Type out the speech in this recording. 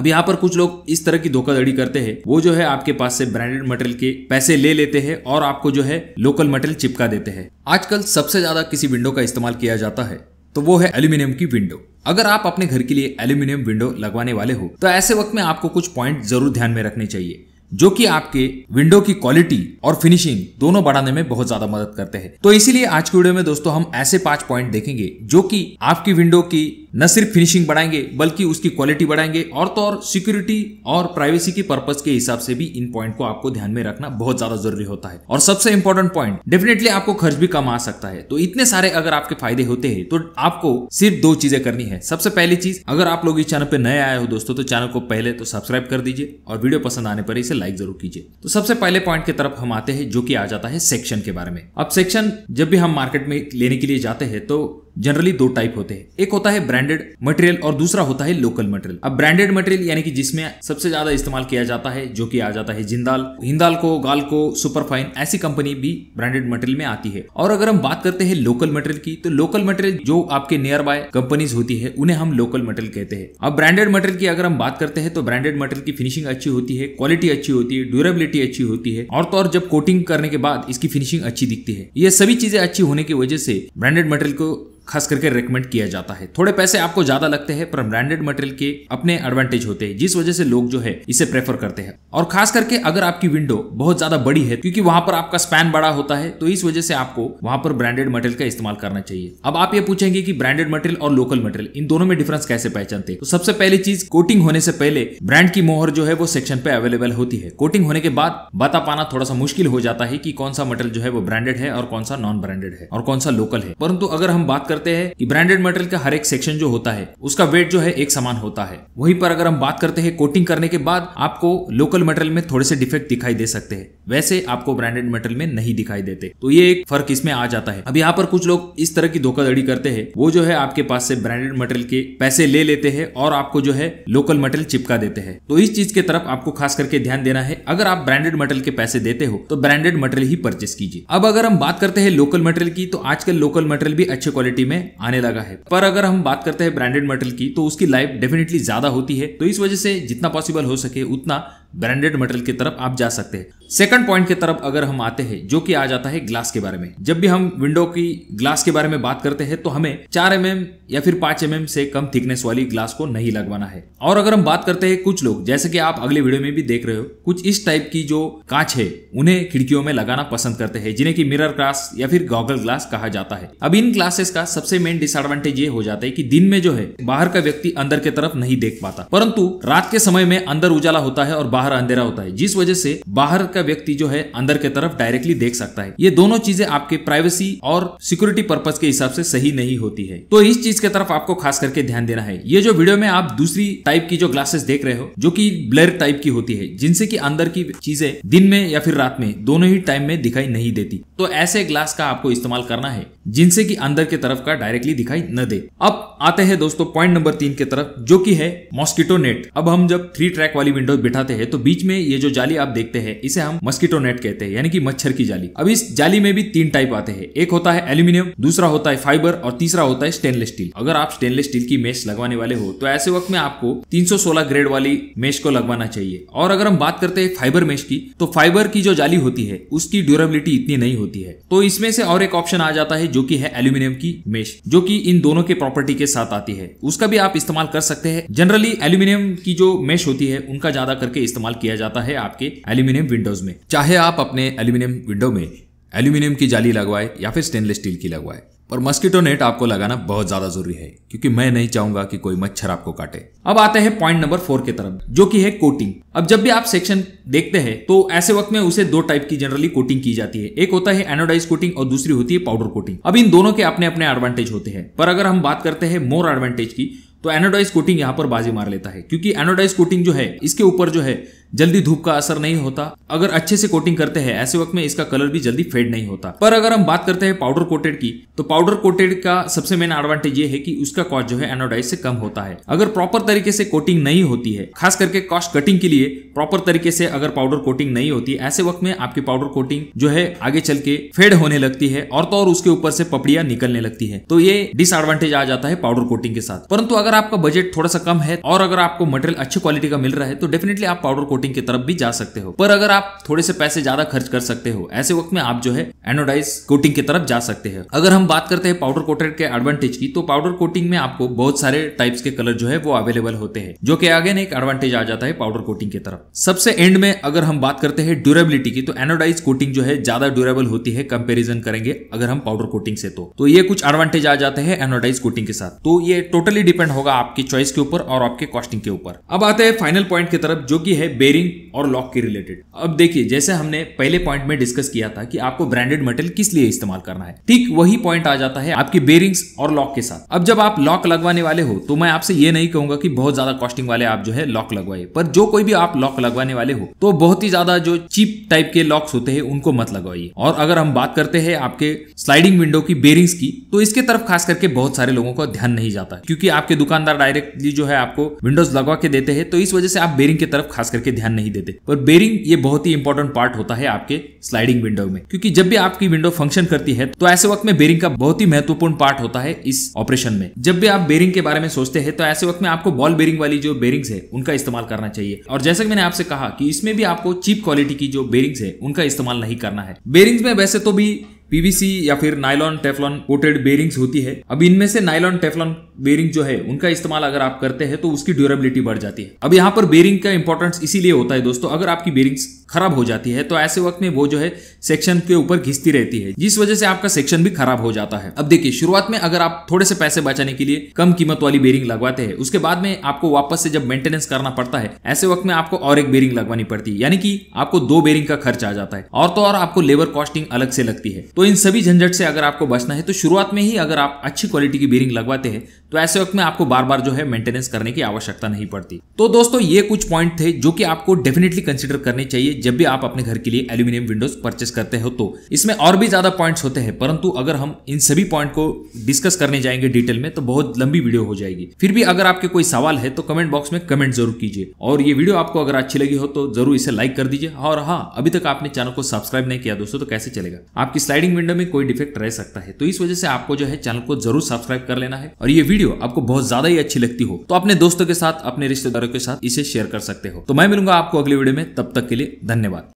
अब यहाँ पर कुछ लोग इस तरह की धोखाधड़ी करते हैं वो जो है आपके पास से ब्रांडेड मटेरियल के पैसे ले लेते हैं और आपको जो है लोकल मटेरियल चिपका देते हैं आजकल सबसे ज्यादा किसी विंडो का इस्तेमाल किया जाता है तो वो है एल्यूमिनियम की विंडो अगर आप अपने घर के लिए एल्यूमिनियम विंडो लगवाने वाले हो तो ऐसे वक्त में आपको कुछ पॉइंट जरूर ध्यान में रखने चाहिए जो कि आपके विंडो की क्वालिटी और फिनिशिंग दोनों बढ़ाने में बहुत ज्यादा मदद करते हैं तो इसीलिए आज की वीडियो में दोस्तों हम ऐसे पांच पॉइंट देखेंगे जो कि आपकी विंडो की न सिर्फ फिनिशिंग बढ़ाएंगे बल्कि उसकी क्वालिटी बढ़ाएंगे और तो और सिक्योरिटी और प्राइवेसी के पर्पज के हिसाब से भी इन पॉइंट को आपको ध्यान में रखना बहुत ज्यादा जरूरी होता है और सबसे इंपॉर्टेंट पॉइंट डेफिनेटली आपको खर्च भी कम आ सकता है तो इतने सारे अगर आपके फायदे होते हैं तो आपको सिर्फ दो चीजें करनी है सबसे पहली चीज अगर आप लोग इस चैनल पर नए आए हो दोस्तों तो चैनल को पहले तो सब्सक्राइब कर दीजिए और वीडियो पसंद आने पर इसे लाइक जरूर कीजिए तो सबसे पहले पॉइंट की तरफ हम आते हैं जो कि आ जाता है सेक्शन के बारे में अब सेक्शन जब भी हम मार्केट में लेने के लिए जाते हैं तो जनरली दो टाइप होते हैं एक होता है ब्रांडेड मटेरियल और दूसरा होता है लोकल मटेरियल अब ब्रांडेड मटेरियल यानी कि जिसमें सबसे ज्यादा इस्तेमाल किया जाता है जो कि आ जाता है जिंदाल हिंदाल को गाल को सुपरफाइन ऐसी कंपनी भी ब्रांडेड मटेरियल में आती है और अगर हम बात करते हैं लोकल मटेरियल की तो लोकल मटेरियल जो आपके नियर बाय कंपनीज होती है उन्हें हम लोकल मटेरियल कहते हैं अब ब्रांडेड मटेरियल की अगर हम बात करते हैं तो ब्रांडेड मटेरियल की फिनिशिंग अच्छी होती है क्वालिटी अच्छी होती है ड्यूरेबिलिटी अच्छी होती है और तो और जब कोटिंग करने के बाद इसकी फिनिशिंग अच्छी दिखती है ये सभी चीजें अच्छी होने की वजह से ब्रांडेड मटेरियल को खास करके रिकमेंड किया जाता है थोड़े पैसे आपको ज्यादा लगते हैं पर ब्रांडेड मटेरियल के अपने एडवांटेज होते हैं जिस वजह से लोग जो है इसे प्रेफर करते हैं और खास करके अगर आपकी विंडो बहुत ज्यादा बड़ी है क्योंकि वहां पर आपका स्पैन बड़ा होता है तो इस वजह से आपको वहां पर ब्रांडेड मटेरियल का इस्तेमाल करना चाहिए अब आप ये पूछेंगे की ब्रांडेड मटेरियल और लोकल मटेरियल इन दोनों में डिफरेंस कैसे पहचानते तो सबसे पहली चीज कोटिंग होने से पहले ब्रांड की मोहर जो है वो सेक्शन पे अवेलेबल होती है कोटिंग होने के बाद बता पाना थोड़ा सा मुश्किल हो जाता है कि कौन सा मटेरियल जो है वो ब्रांडेड है और कौन सा नॉन ब्रांडेड है और कौन सा लोकल है परंतु अगर हम बात करते करते हैं कि ब्रांडेड मटेरियल का हर एक सेक्शन जो होता है उसका वेट जो है एक समान होता है वहीं पर अगर हम बात करते हैं कोटिंग करने के बाद आपको लोकल मटेरियल में थोड़े से डिफेक्ट दिखाई दे सकते हैं वैसे आपको ब्रांडेड मटेरियल में नहीं दिखाई देते तो ये एक फर्क इसमें आ जाता है अब यहाँ पर कुछ लोग इस तरह की धोखाधड़ी करते हैं वो जो है आपके पास से ब्रांडेड मटेरियल के पैसे ले लेते हैं और आपको जो है लोकल मटेरियल चिपका देते हैं तो इस चीज के तरफ आपको खास करके ध्यान देना है अगर आप ब्रांडेड मटेरियल के पैसे देते हो तो ब्रांडेड मटेरियल ही परचेस कीजिए अब अगर हम बात करते हैं लोकल मटेरियल की तो आजकल लोकल मटेरियल भी अच्छे क्वालिटी में आने लगा है पर अगर हम बात करते हैं ब्रांडेड मेटल की तो उसकी लाइफ डेफिनेटली ज्यादा होती है तो इस वजह से जितना पॉसिबल हो सके उतना ब्रांडेड मटेरियल की तरफ आप जा सकते हैं सेकंड पॉइंट की तरफ अगर हम आते हैं जो कि आ जाता है ग्लास के बारे में जब भी हम विंडो की ग्लास के बारे में बात करते हैं तो हमें चार एम mm या फिर पांच एम mm से कम थिकनेस वाली ग्लास को नहीं लगवाना है और अगर हम बात करते हैं कुछ लोग जैसे कि आप अगले वीडियो में भी देख रहे हो कुछ इस टाइप की जो कांच है उन्हें खिड़कियों में लगाना पसंद करते हैं जिन्हें की मिरर ग्लास या फिर गॉगल ग्लास कहा जाता है अब इन ग्लासेस का सबसे मेन डिसएडवांटेज ये हो जाता है की दिन में जो है बाहर का व्यक्ति अंदर की तरफ नहीं देख पाता परंतु रात के समय में अंदर उजाला होता है और बाहर अंधेरा होता है जिस वजह से बाहर का व्यक्ति जो है अंदर की तरफ डायरेक्टली देख सकता है ये दोनों चीजें आपके प्राइवेसी और सिक्योरिटी पर्पज के हिसाब से सही नहीं होती है तो इस चीज के तरफ आपको खास करके ध्यान देना है ये जो वीडियो में आप दूसरी टाइप की जो ग्लासेस देख रहे हो जो की ब्लर टाइप की होती है जिनसे की अंदर की चीजें दिन में या फिर रात में दोनों ही टाइम में दिखाई नहीं देती तो ऐसे ग्लास का आपको इस्तेमाल करना है जिनसे कि अंदर के तरफ का डायरेक्टली दिखाई न दे अब आते हैं दोस्तों पॉइंट नंबर तीन के तरफ जो कि है मॉस्किटो नेट अब हम जब थ्री ट्रैक वाली विंडो बिठाते हैं तो बीच में ये जो जाली आप देखते हैं इसे हम मॉस्किटो नेट कहते हैं यानी कि मच्छर की जाली अब इस जाली में भी तीन टाइप आते हैं एक होता है एल्यूमिनियम दूसरा होता है फाइबर और तीसरा होता है स्टेनलेस स्टील अगर आप स्टेनलेस स्टील की मेस लगवाने वाले हो तो ऐसे वक्त में आपको तीन ग्रेड वाली मेस को लगवाना चाहिए और अगर हम बात करते हैं फाइबर मेश की तो फाइबर की जो जाली होती है उसकी ड्यूरेबिलिटी इतनी नहीं होती होती है तो इसमें से और एक ऑप्शन आ जाता है जो की है एल्यूमिनियम की मेश जो की इन दोनों के प्रॉपर्टी के साथ आती है उसका भी आप इस्तेमाल कर सकते हैं जनरली एल्यूमिनियम की जो मेश होती है उनका ज्यादा करके इस्तेमाल किया जाता है आपके एल्यूमिनियम विंडोज में चाहे आप अपने एल्यूमिनियम विंडो में एल्यूमिनियम की जाली लगवाए या फिर स्टेनलेस स्टील की लगवाए पर मस्कीटो नेट आपको लगाना बहुत ज्यादा जरूरी है क्योंकि मैं नहीं चाहूंगा कि कोई मच्छर आपको काटे अब आते हैं पॉइंट नंबर फोर की तरफ जो कि है कोटिंग अब जब भी आप सेक्शन देखते हैं तो ऐसे वक्त में उसे दो टाइप की जनरली कोटिंग की जाती है एक होता है एनोडाइज कोटिंग और दूसरी होती है पाउडर कोटिंग अब इन दोनों के अपने अपने एडवांटेज होते हैं पर अगर हम बात करते हैं मोर एडवांटेज की तो एनोडाइज कोटिंग यहाँ पर बाजी मार लेता है क्योंकि एनोडाइज कोटिंग जो है इसके ऊपर जो है जल्दी धूप का असर नहीं होता अगर अच्छे से कोटिंग करते हैं ऐसे वक्त में इसका कलर भी जल्दी फेड नहीं होता पर अगर हम बात करते हैं पाउडर कोटेड की तो पाउडर कोटेड का सबसे मेन एडवांटेज ये है कि उसका कॉस्ट जो है एनोडाइज से कम होता है अगर प्रॉपर तरीके से कोटिंग नहीं होती है खास करके कॉस्ट कटिंग के लिए प्रॉपर तरीके से अगर पाउडर कोटिंग नहीं होती ऐसे वक्त में आपकी पाउडर कोटिंग जो है आगे चल के फेड होने लगती है और तो और उसके ऊपर से पपड़िया निकलने लगती है तो ये डिसएडवांटेज आ जाता है पाउडर कोटिंग के साथ परंतु अगर अगर आपका बजट थोड़ा सा कम है और अगर आपको मटेरियल अच्छी क्वालिटी का मिल रहा है तो डेफिनेटली आप पाउडर कोटिंग की तरफ भी जा सकते हो पर अगर आप थोड़े से पैसे ज्यादा खर्च कर सकते हो ऐसे वक्त में आप जो है एनोडाइज कोटिंग की तरफ जा सकते हैं अगर हम बात करते हैं पाउडर कोटेड के एडवांटेज की तो पाउडर कोटिंग में आपको बहुत सारे टाइप्स के कलर जो है वो अवेलेबल होते हैं जो कि आगे एक एडवांटेज आ जाता है पाउडर कोटिंग की तरफ सबसे एंड में अगर हम बात करते हैं ड्यूरेबिलिटी की तो एनोडाइज कोटिंग जो है ज्यादा ड्यूरेबल होती है कंपेरिजन करेंगे अगर हम पाउडर कोटिंग से तो, तो ये कुछ एडवांटेज आ जाते हैं एनोडाइज कोटिंग के साथ तो ये टोटली डिपेंड होगा आपकी चॉइस के ऊपर और आपके कॉस्टिंग के ऊपर अब आते हैं फाइनल पॉइंट की तरफ जो कि है बेरिंग और लॉक के रिलेटेड अब देखिए जैसे हमने पहले पॉइंट में डिस्कस किया था कि आपको ब्रांडेड मेटल किस लिए इस्तेमाल करना है ठीक वही पॉइंट आ जाता है आपकी बेरिंग्स और लॉक के साथ अब जब आप लॉक लगवाने वाले हो तो मैं आपसे ये नहीं कहूंगा कि बहुत ज्यादा कॉस्टिंग वाले आप जो है लॉक लगवाए पर जो कोई भी आप लॉक लगवाने वाले हो तो बहुत ही ज्यादा जो चीप टाइप के लॉक्स होते हैं उनको मत लगवाइए और अगर हम बात करते हैं आपके स्लाइडिंग विंडो की बेरिंग्स की तो इसके तरफ खास करके बहुत सारे लोगों का ध्यान नहीं जाता क्योंकि आपके दुकान दुकानदार डायरेक्टली जो है आपको विंडोज लगवा के देते हैं तो इस वजह से आप बेरिंग की तरफ खास करके ध्यान नहीं देते और बेरिंग ये बहुत ही इंपॉर्टेंट पार्ट होता है आपके स्लाइडिंग विंडो में क्योंकि जब भी आपकी विंडो फंक्शन करती है तो ऐसे वक्त में बेरिंग का बहुत ही महत्वपूर्ण पार्ट होता है इस ऑपरेशन में जब भी आप बेरिंग के बारे में सोचते हैं तो ऐसे वक्त में आपको बॉल बेरिंग वाली जो बेरिंग्स है उनका इस्तेमाल करना चाहिए और जैसा कि मैंने आपसे कहा कि इसमें भी आपको चीप क्वालिटी की जो बेरिंग्स है उनका इस्तेमाल नहीं करना है बेरिंग्स में वैसे तो भी पीवीसी या फिर नाइलॉन टेफलॉन कोटेड बेरिंग्स होती है अब इनमें से नाइलॉन टेफलॉन बेरिंग जो है उनका इस्तेमाल अगर आप करते हैं तो उसकी ड्यूरेबिलिटी बढ़ जाती है अब यहाँ पर बेरिंग का इंपॉर्टेंस इसीलिए होता है दोस्तों अगर आपकी बेरिंग्स खराब हो जाती है तो ऐसे वक्त में वो जो है सेक्शन के ऊपर घिसती रहती है जिस वजह से आपका सेक्शन भी खराब हो जाता है अब देखिए शुरुआत में अगर आप थोड़े से पैसे बचाने के लिए कम कीमत वाली बेरिंग लगवाते हैं उसके बाद में आपको वापस से जब मेंटेनेंस करना पड़ता है ऐसे वक्त में आपको और एक बेरिंग लगवानी पड़ती है यानी कि आपको दो बेरिंग का खर्च आ जाता है और तो और आपको लेबर कॉस्टिंग अलग से लगती है तो इन सभी झंझट से अगर आपको बचना है तो शुरुआत में ही अगर आप अच्छी क्वालिटी की बेरिंग लगवाते हैं तो ऐसे वक्त में आपको बार बार जो है मेंटेनेंस करने की आवश्यकता नहीं पड़ती तो दोस्तों ये कुछ पॉइंट थे जो कि आपको डेफिनेटली कंसिडर करने चाहिए जब भी आप अपने घर के लिए एल्यूमिनियम विंडोज परचेस करते हो तो इसमें और भी ज्यादा पॉइंट्स होते हैं परंतु अगर हम इन सभी पॉइंट को डिस्कस करने जाएंगे डिटेल में तो बहुत लंबी वीडियो हो जाएगी फिर भी अगर आपके कोई सवाल है तो कमेंट बॉक्स में कमेंट जरूर कीजिए और ये वीडियो आपको अगर अच्छी लगी हो तो जरूर इसे लाइक कर दीजिए और हाँ अभी तक आपने चैनल को सब्सक्राइब नहीं किया दोस्तों तो कैसे चलेगा आपकी स्लाइडिंग विंडो में कोई डिफेक्ट रह सकता है तो इस वजह से आपको जो है चैनल को जरूर सब्सक्राइब कर लेना है और ये वीडियो वीडियो आपको बहुत ज्यादा ही अच्छी लगती हो तो अपने दोस्तों के साथ अपने रिश्तेदारों के साथ इसे शेयर कर सकते हो तो मैं मिलूंगा आपको अगले वीडियो में तब तक के लिए धन्यवाद